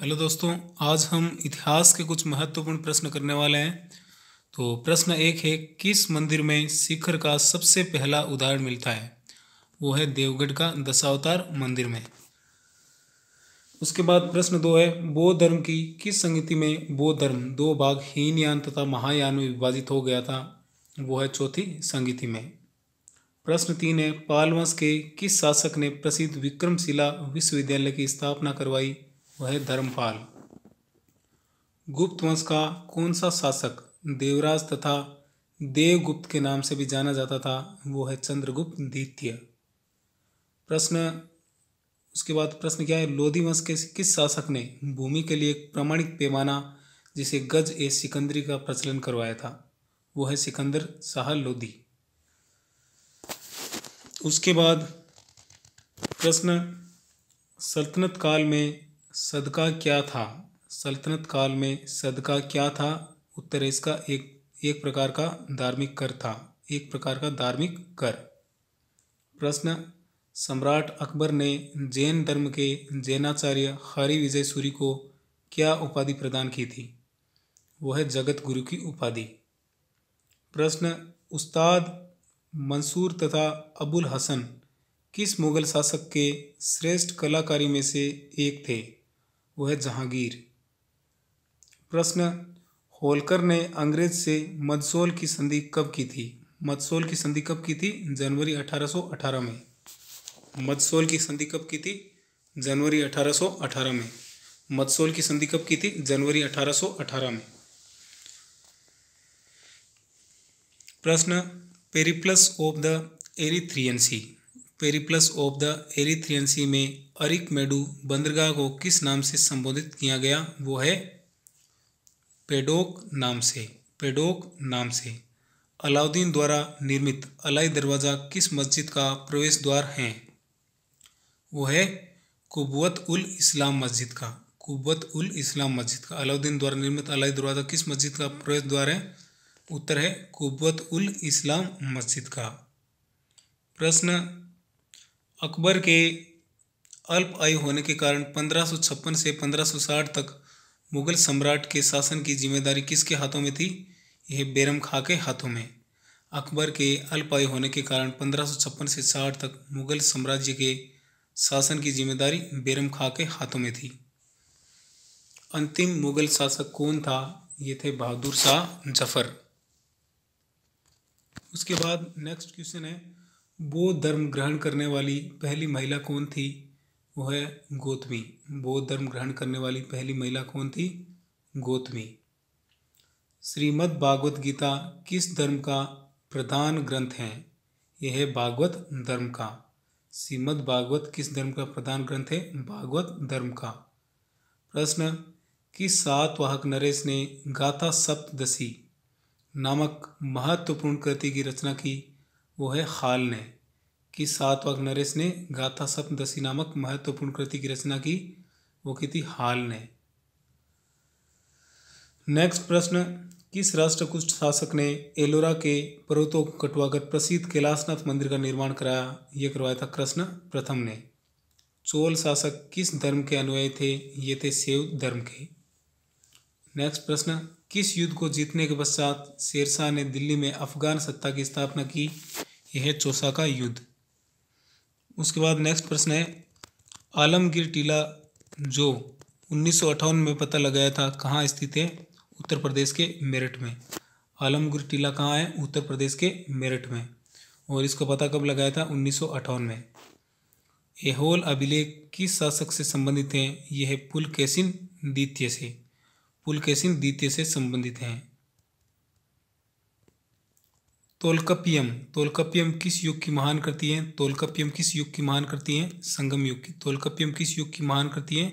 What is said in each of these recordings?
hello दोस्तों आज हम इतिहास के कुछ महत्वपूर्ण प्रश्न करने वाले हैं तो प्रश्न एक है किस मंदिर में शिखर का सबसे पहला उदाहरण मिलता है वो है देवगढ़ का दशावतार मंदिर में उसके बाद प्रश्न दो है बौद्ध धर्म की किस संगति में बौद्ध धर्म दो भाग हीनयान तथा महायान में विभाजित हो गया था वो है चौथी संगीति में प्रश्न तीन है पालवंश के किस शासक ने प्रसिद्ध विक्रमशिला विश्वविद्यालय की स्थापना करवाई वह धर्मपाल गुप्त वंश का कौन सा शासक देवराज तथा देवगुप्त के नाम से भी जाना जाता था वो है चंद्रगुप्त द्वितीय प्रश्न उसके बाद प्रश्न क्या है लोधी वंश के किस शासक ने भूमि के लिए एक प्रमाणिक पैमाना जिसे गज ए सिकंदरी का प्रचलन करवाया था वो है सिकंदर शाह लोधी उसके बाद प्रश्न सल्तनत काल में सदका क्या था सल्तनत काल में सदका क्या था उत्तर इसका एक एक प्रकार का धार्मिक कर था एक प्रकार का धार्मिक कर प्रश्न सम्राट अकबर ने जैन धर्म के जैनाचार्य हरि विजय सूरी को क्या उपाधि प्रदान की थी वह जगत गुरु की उपाधि प्रश्न उस्ताद मंसूर तथा अबुल हसन किस मुगल शासक के श्रेष्ठ कलाकारी में से एक थे वो है जहांगीर प्रश्न होलकर ने अंग्रेज से मदसोल की संधि कब की थी मदसोल की संधि कब की थी जनवरी 1818 में मदसोल की संधि कब की थी जनवरी 1818 में मदसोल की संधि कब की थी जनवरी 1818 में प्रश्न Periplus of the Erythraean sea Periplus of the Erythraean sea में अरिक मेडू बंदरगाह को किस नाम से संबोधित किया गया वो है पेडोक नाम से पेडोक नाम से अलाउद्दीन द्वारा निर्मित अलाई दरवाज़ा किस मस्जिद का प्रवेश द्वार है वो है कुबत उल इस्लाम मस्जिद का कुबत उल इस्लाम मस्जिद का अलाउद्दीन द्वारा निर्मित अलाई दरवाज़ा किस मस्जिद का प्रवेश द्वार है उत्तर है कुबत उल इस्लाम मस्जिद का प्रश्न अकबर के अल्प आयु होने के कारण पंद्रह से 1560 तक मुगल सम्राट के शासन की जिम्मेदारी किसके हाथों में थी यह बेरम खां के हाथों में अकबर के अल्प आयु होने के कारण पंद्रह से साठ तक मुगल साम्राज्य के शासन की जिम्मेदारी बेरम खां के हाथों में थी अंतिम मुगल शासक कौन था ये थे बहादुर शाह जफर उसके बाद नेक्स्ट क्वेश्चन है बौद्ध धर्म ग्रहण करने वाली पहली महिला कौन थी वो है गौतमी बौद्ध धर्म ग्रहण करने वाली पहली महिला कौन थी गौतमी श्रीमद् भागवत गीता किस धर्म का प्रधान ग्रंथ है यह है भागवत धर्म का श्रीमद् भागवत किस धर्म का प्रधान ग्रंथ है भागवत धर्म का प्रश्न किस सातवाहक नरेश ने गाथा सप्तदशी नामक महत्वपूर्ण कृति की रचना की वो है खाल ने कि सातवाक नरेश ने गाथा सप्तशी नामक महत्वपूर्ण कृति की रचना की वो की थी हाल ने नेक्स्ट प्रश्न किस राष्ट्रकुष्ठ शासक ने एलोरा के पर्वतों को कटवाकर प्रसिद्ध कैलाशनाथ मंदिर का निर्माण कराया यह करवाया था कृष्ण प्रथम ने चोल शासक किस धर्म के अनुयायी थे ये थे शैव धर्म के नेक्स्ट प्रश्न किस युद्ध को जीतने के पश्चात शेरशाह ने दिल्ली में अफगान सत्ता की स्थापना की यह है चौसा का युद्ध उसके बाद नेक्स्ट प्रश्न है आलमगीर टीला जो उन्नीस में पता लगाया था कहाँ स्थित है उत्तर प्रदेश के मेरठ में आलमगीर टीला कहाँ है उत्तर प्रदेश के मेरठ में और इसको पता कब लगाया था उन्नीस में एहोल अभिलेख किस शासक से संबंधित हैं यह है कैसिन द्वितीय से पुलकेशिन द्वितीय से संबंधित हैं तोलकपियम तोलकपियम किस युग की महान करती है तोलकपियम किस युग की महान करती है संगम युग की तोलकपियम किस युग की महान करती है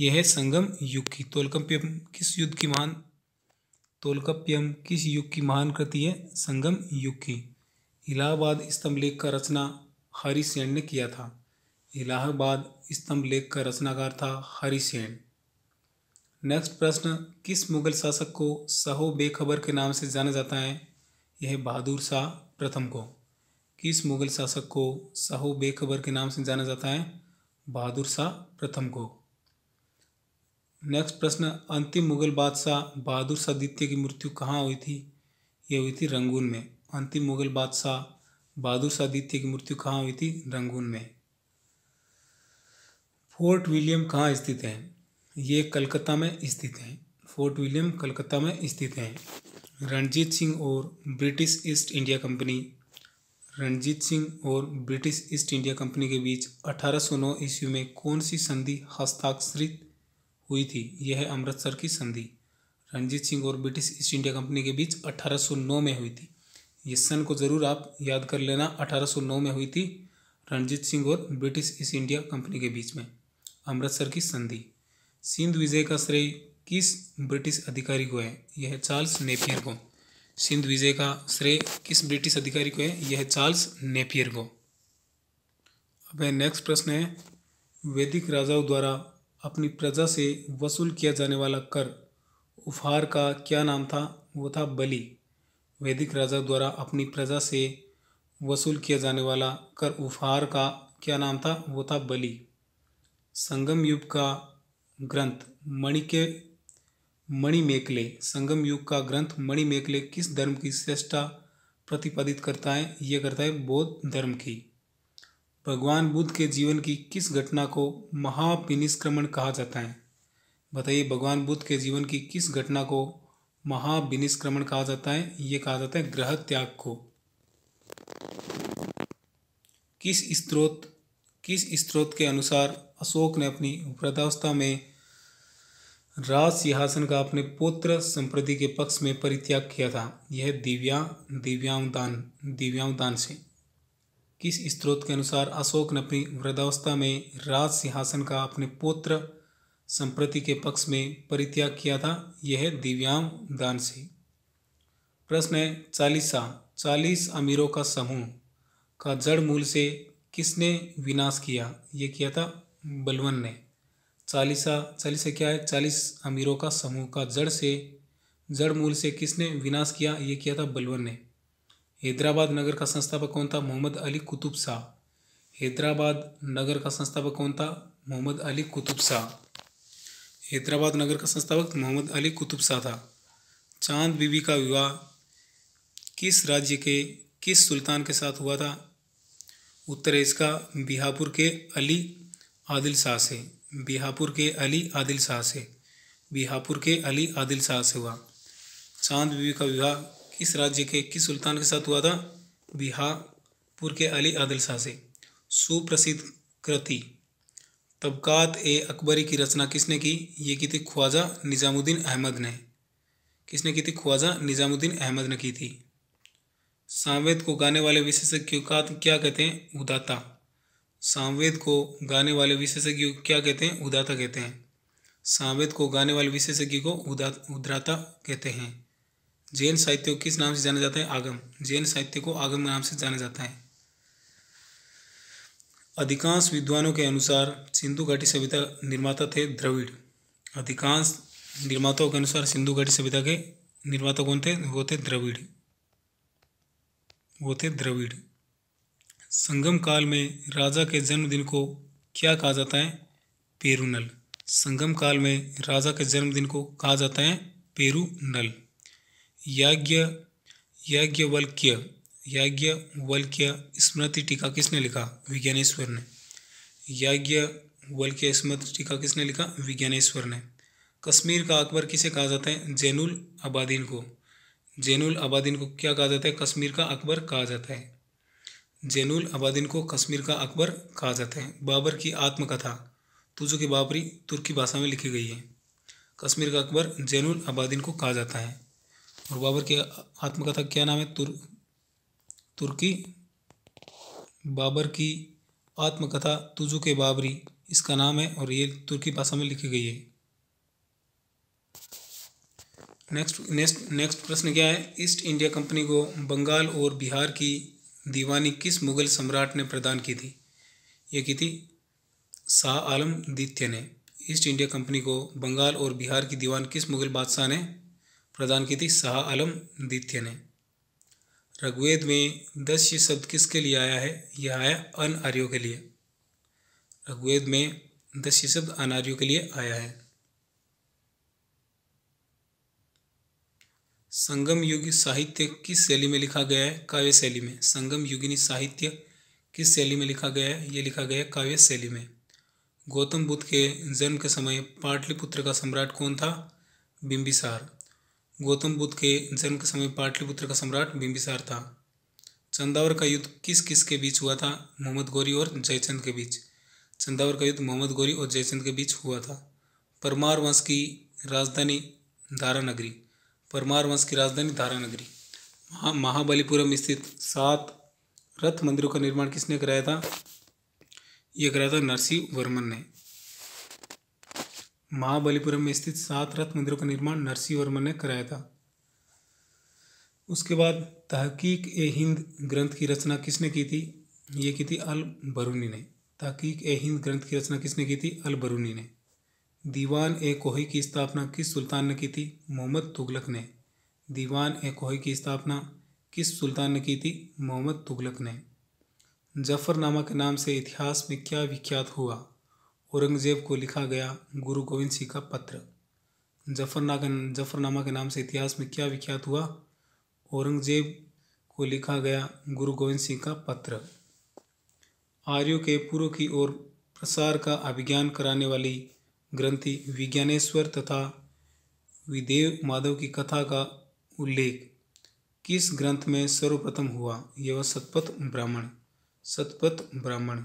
यह है संगम युग की तोलकपियम किस युद्ध की महान तोलकपियम किस युग की महान करती है संगम युग की इलाहाबाद स्तंभ लेख का रचना हरिसेन ने किया था इलाहाबाद स्तंभ लेख का रचनाकार था हरिसेन नेक्स्ट प्रश्न किस मुगल शासक को सहो बेखबर के नाम से जाना जाता है यह बहादुर शाह प्रथम को किस मुगल शासक को सहो बेखबर के नाम से जाना जाता है बहादुर शाह प्रथम को नेक्स्ट प्रश्न अंतिम मुगल बादशाह बहादुर शाह द्वितीय की मृत्यु कहाँ हुई थी यह हुई थी रंगून में अंतिम मुगल बादशाह बहादुर शाह द्वितीय की मृत्यु कहाँ हुई थी रंगून में फोर्ट विलियम कहाँ स्थित है ये कलकत्ता में स्थित हैं फोर्ट विलियम कलकत्ता में स्थित हैं रणजीत सिंह और British East India company Ranjit Singh और ब्रिटिश ईस्ट इंडिया कंपनी के बीच 1809 ईस्वी में कौन सी संधि हस्ताक्षरित हुई थी यह है अमृतसर की संधि रणजीत सिंह और ब्रिटिश ईस्ट इंडिया कंपनी के बीच 1809 में हुई थी ये सन को ज़रूर आप याद कर लेना 1809 में हुई थी रणजीत सिंह और ब्रिटिश ईस्ट इंडिया कंपनी के बीच में अमृतसर की संधि सिंध विजय का श्रेय किस ब्रिटिश अधिकारी को है यह चार्ल्स नेपियर को सिंध विजय का श्रेय किस ब्रिटिश अधिकारी को है यह चार्ल्स नेपियर को अब नेक्स्ट प्रश्न है वैदिक राजाओं द्वारा अपनी प्रजा से वसूल किया जाने वाला कर उपहार का क्या नाम था वो था बलि वैदिक राजा द्वारा अपनी प्रजा से वसूल किया जाने वाला कर उपहार का क्या नाम था वो था बलि संगम युग का ग्रंथ मणि के मणिमेकले संगम युग का ग्रंथ मणिमेकले किस धर्म की श्रेष्ठा प्रतिपादित करता है ये करता है बौद्ध धर्म की भगवान बुद्ध के जीवन की किस घटना को महाविनिष्क्रमण कहा जाता है बताइए भगवान बुद्ध के जीवन की किस घटना को महाविनिष्क्रमण कहा जाता है ये कहा जाता है ग्रह त्याग को किस स्त्रोत किस स्त्रोत के अनुसार अशोक ने अपनी वृद्धावस्था में राज सिंहासन का अपने पुत्र संप्रति के पक्ष में परित्याग किया था यह दिव्या दिव्यांगदान दिव्यांगदान से किस स्त्रोत के अनुसार अशोक ने अपनी वृद्धावस्था में राज सिंहासन का अपने पुत्र संप्रति के पक्ष में परित्याग किया था यह दिव्यांग दान से प्रश्न है चालीसा चालीस अमीरों का समूह का जड़ मूल से किसने विनाश किया ये किया था बलवन ने चालीसा चालीसा क्या है चालीस अमीरों का समूह का जड़ से जड़ मूल से किसने विनाश किया ये किया था बलवन ने हैदराबाद नगर का संस्थापक कौन था मोहम्मद अली कुतुब शाह हैदराबाद नगर का संस्थापक कौन था मोहम्मद अली कुतुब शाह हैदराबाद नगर का संस्थापक मोहम्मद अली कुतुब शाह था चांद बीबी का विवाह किस राज्य के किस सुल्तान के साथ हुआ था उत्तर इसका बिहापुर के अली आदिल शाह से बिहापुर के अली आदिल शाह से बिहापुर के अली आदिल शाह से हुआ चांद बीवी का विवाह किस राज्य के किस सुल्तान के साथ हुआ था बिहापुर के अली आदिल शाह से सुप्रसिद्ध कृति तबकात ए अकबरी की रचना किसने की ये की थी ख्वाजा निज़ामुद्दीन अहमद ने किसने की थी ख्वाजा निज़ामुद्दीन अहमद ने की थी सांवेद को गाने वाले विशेषज्ञ क्या कहते हैं उदाता सामवेद को गाने वाले विशेषज्ञ को क्या कहते हैं उदाता कहते हैं सांवेद को गाने वाले विशेषज्ञ को उदा उद्राता कहते हैं जैन साहित्य को किस नाम से जाना जाता है आगम जैन साहित्य को आगम नाम से जाना जाता है अधिकांश विद्वानों के अनुसार सिंधु घाटी सभ्यता निर्माता थे द्रविड़ अधिकांश निर्माताओं के अनुसार सिंधु घाटी सभ्यता के निर्माता कौन थे वो थे द्रविड़ वो थे द्रविड़ संगम काल में राजा के जन्मदिन को क्या कहा जाता है पेरुनल संगम काल में राजा के जन्मदिन को कहा जाता है पेरुनल याज्ञ याज्ञवल्क्य याज्ञवल्क्य स्मृति टीका किसने लिखा विज्ञानेश्वर ने याज्ञवल्क्य स्मृति टीका किसने लिखा विज्ञानेश्वर ने कश्मीर का अकबर किसे कहा जाता है जैनुल आबादीन को जैनुल आबादीन को क्या कहा जाता है कश्मीर का अकबर कहा जाता है जैनुल अबादिन को कश्मीर का अकबर कहा जाता है बाबर की आत्मकथा तो जो कि बाबरी तुर्की भाषा में लिखी गई है कश्मीर का अकबर जैनुल अबादिन को कहा जाता है और बाबर की आत्मकथा क्या नाम है तुर तुर्की बाबर की आत्मकथा तुजु के बाबरी इसका नाम है और ये तुर्की भाषा में लिखी गई है नेक्स्ट नेक्स्ट नेक्स्ट प्रश्न क्या है ईस्ट इंडिया कंपनी को बंगाल और बिहार की दीवानी किस मुग़ल सम्राट ने प्रदान की थी ये की थी शाह आलम द्वितीय ने ईस्ट इंडिया कंपनी को बंगाल और बिहार की दीवान किस मुग़ल बादशाह ने प्रदान की थी शाह आलम द्वितीय ने ऋग्वेद में दस्य शब्द किसके लिए आया है यह आया अन आर्यों के लिए ऋग्वेद में दस्य शब्द अनार्यों के लिए आया है संगम युगी साहित्य किस शैली में लिखा गया है काव्य शैली में संगम युगिनी साहित्य किस शैली में लिखा गया है ये लिखा गया है काव्य शैली में गौतम बुद्ध के जन्म के समय पाटलिपुत्र का सम्राट कौन था बिम्बिसार गौतम बुद्ध के जन्म के समय पाटलिपुत्र का सम्राट बिंबिसार था चंदावर का युद्ध किस किस के बीच हुआ था मोहम्मद गौरी और जयचंद के बीच चंदावर का युद्ध मोहम्मद गौरी और जयचंद के बीच हुआ था परमार वंश की राजधानी दारा नगरी परमार वंश की राजधानी धारानगरी महा महाबलीपुरम स्थित सात रथ मंदिरों का निर्माण किसने कराया था यह कराया था नरसिंह वर्मन ने महाबलीपुरम में स्थित सात रथ मंदिरों का निर्माण नरसिंह वर्मन ने कराया था उसके बाद तहकीक ए हिंद ग्रंथ की रचना किसने की थी ये की थी अल बरूनी ने तहकीक ए हिंद ग्रंथ की रचना किसने की थी अल बरूनी ने दीवान ए कोही की स्थापना किस सुल्तान ने की थी मोहम्मद तुगलक ने दीवान ए कोही की स्थापना किस सुल्तान ने की थी मोहम्मद तुगलक ने जफरनामा के नाम से इतिहास में क्या विख्यात हुआ औरंगजेब को लिखा गया गुरु गोविंद सिंह का पत्र जफरनाग जफरनामा के नाम से इतिहास में क्या विख्यात हुआ औरंगजेब को लिखा गया गुरु गोविंद सिंह का पत्र आर्यों के पूर्व की ओर प्रसार का अभिज्ञान कराने वाली ग्रंथि विज्ञानेश्वर तथा विदेव माधव की कथा का उल्लेख किस ग्रंथ में सर्वप्रथम हुआ यह सतपथ ब्राह्मण सतपथ ब्राह्मण